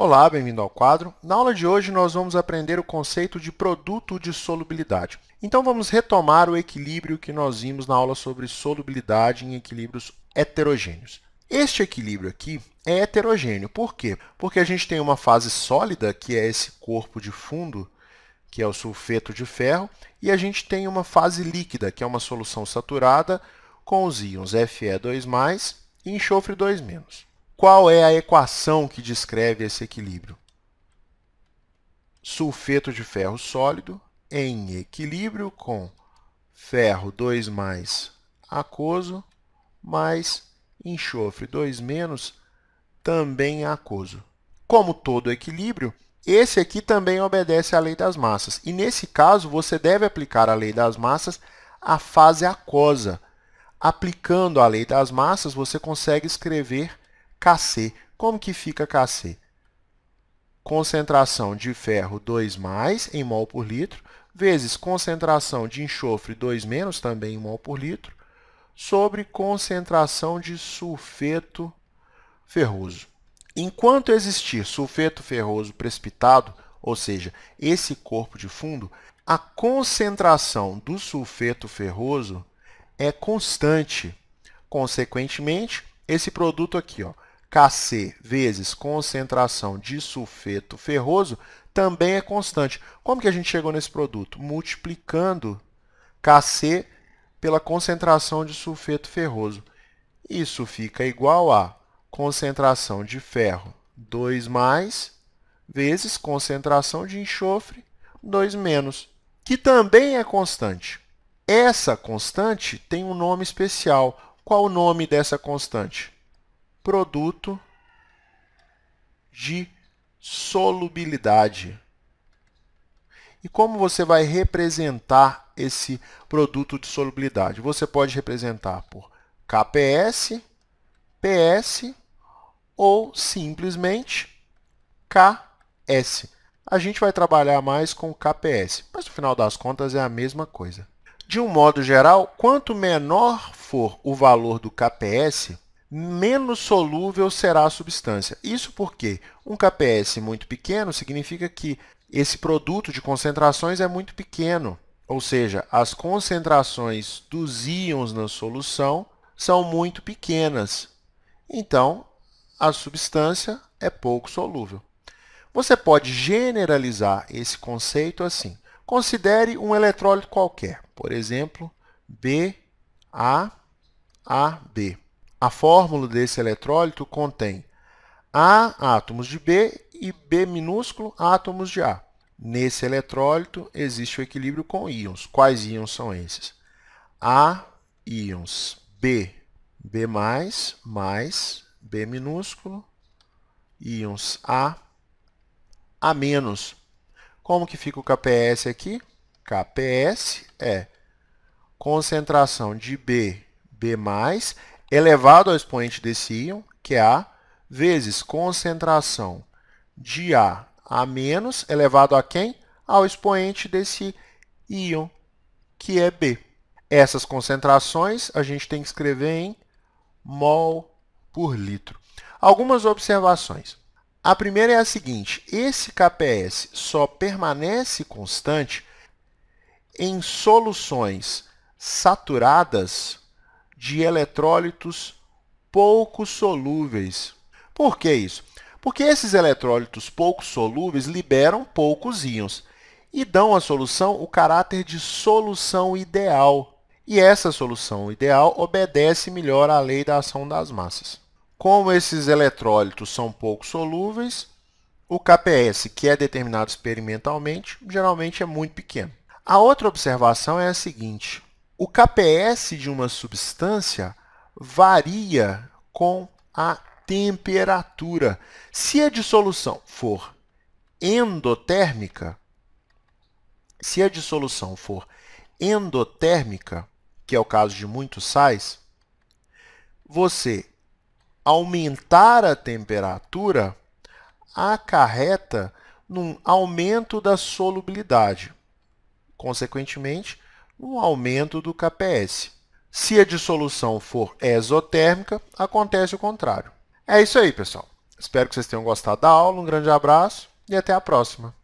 Olá, bem-vindo ao quadro. Na aula de hoje nós vamos aprender o conceito de produto de solubilidade. Então vamos retomar o equilíbrio que nós vimos na aula sobre solubilidade em equilíbrios heterogêneos. Este equilíbrio aqui é heterogêneo. Por quê? Porque a gente tem uma fase sólida, que é esse corpo de fundo, que é o sulfeto de ferro, e a gente tem uma fase líquida, que é uma solução saturada, com os íons Fe2+, e enxofre 2-. Qual é a equação que descreve esse equilíbrio? Sulfeto de ferro sólido em equilíbrio com ferro 2 mais aquoso mais enxofre 2 menos também aquoso. Como todo equilíbrio, esse aqui também obedece à lei das massas. E nesse caso, você deve aplicar a lei das massas à fase aquosa. Aplicando a lei das massas, você consegue escrever Kc. Como que fica Kc? Concentração de ferro 2 em mol por litro, vezes concentração de enxofre 2 menos, também em mol por litro, sobre concentração de sulfeto ferroso. Enquanto existir sulfeto ferroso precipitado, ou seja, esse corpo de fundo, a concentração do sulfeto ferroso é constante. Consequentemente, esse produto aqui ó, Kc vezes concentração de sulfeto ferroso também é constante. Como que a gente chegou nesse produto? Multiplicando Kc pela concentração de sulfeto ferroso. Isso fica igual a concentração de ferro 2 mais vezes concentração de enxofre 2 menos, que também é constante. Essa constante tem um nome especial. Qual o nome dessa constante? produto de solubilidade. E como você vai representar esse produto de solubilidade? Você pode representar por KPS, PS ou simplesmente KS. A gente vai trabalhar mais com KPS, mas no final das contas é a mesma coisa. De um modo geral, quanto menor for o valor do KPS, menos solúvel será a substância. Isso porque um KPS muito pequeno significa que esse produto de concentrações é muito pequeno, ou seja, as concentrações dos íons na solução são muito pequenas. Então, a substância é pouco solúvel. Você pode generalizar esse conceito assim. Considere um eletrólito qualquer, por exemplo, BAAB. A fórmula desse eletrólito contém A átomos de B e B minúsculo átomos de A. Nesse eletrólito existe o equilíbrio com íons. Quais íons são esses? A íons B, B+, mais, mais B minúsculo, íons A, A-. menos. Como que fica o KPS aqui? KPS é concentração de B, B+, elevado ao expoente desse íon, que é A, vezes concentração de A a menos elevado a quem? Ao expoente desse íon, que é B. Essas concentrações a gente tem que escrever em mol por litro. Algumas observações. A primeira é a seguinte, esse KPS só permanece constante em soluções saturadas de eletrólitos pouco solúveis. Por que isso? Porque esses eletrólitos pouco solúveis liberam poucos íons e dão à solução o caráter de solução ideal. E essa solução ideal obedece melhor à lei da ação das massas. Como esses eletrólitos são pouco solúveis, o KPS, que é determinado experimentalmente, geralmente é muito pequeno. A outra observação é a seguinte. O KPS de uma substância varia com a temperatura. Se a dissolução for endotérmica, se a dissolução for endotérmica, que é o caso de muitos sais, você aumentar a temperatura acarreta num aumento da solubilidade. Consequentemente, um aumento do KPS. Se a dissolução for exotérmica, acontece o contrário. É isso aí, pessoal. Espero que vocês tenham gostado da aula. Um grande abraço e até a próxima.